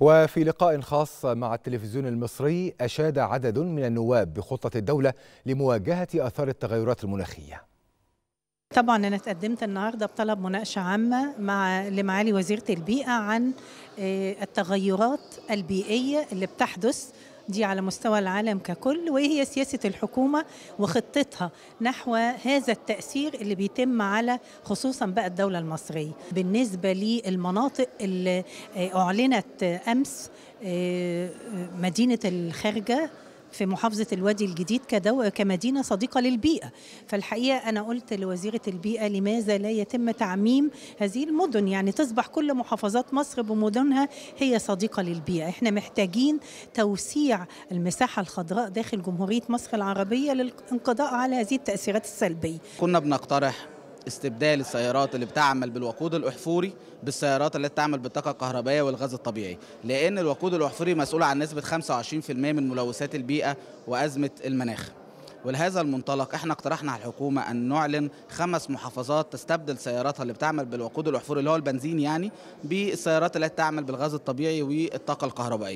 وفي لقاء خاص مع التلفزيون المصري أشاد عدد من النواب بخطة الدولة لمواجهة آثار التغيرات المناخية طبعا انا تقدمت النهارده بطلب مناقشه عامه مع لمعالي وزيره البيئه عن آه، التغيرات البيئيه اللي بتحدث دي على مستوى العالم ككل وايه هي سياسه الحكومه وخطتها نحو هذا التاثير اللي بيتم على خصوصا بقى الدوله المصريه بالنسبه للمناطق اللي اعلنت امس آه، آه، مدينه الخارجه في محافظة الوادي الجديد كدو كمدينة صديقة للبيئة فالحقيقة أنا قلت لوزيرة البيئة لماذا لا يتم تعميم هذه المدن يعني تصبح كل محافظات مصر بمدنها هي صديقة للبيئة احنا محتاجين توسيع المساحة الخضراء داخل جمهورية مصر العربية للانقضاء على هذه التأثيرات السلبية كنا بنقترح استبدال السيارات اللي بتعمل بالوقود الأحفوري بالسيارات اللي بتعمل بالطاقة الكهربائية والغاز الطبيعي لأن الوقود الأحفوري مسؤول عن نسبة 25% من ملوثات البيئة وأزمة المناخ ولهذا المنطلق احنا اقترحنا على الحكومه ان نعلن خمس محافظات تستبدل سياراتها اللي بتعمل بالوقود الاحفوري اللي هو البنزين يعني بالسيارات اللي بتعمل بالغاز الطبيعي والطاقه الكهربائيه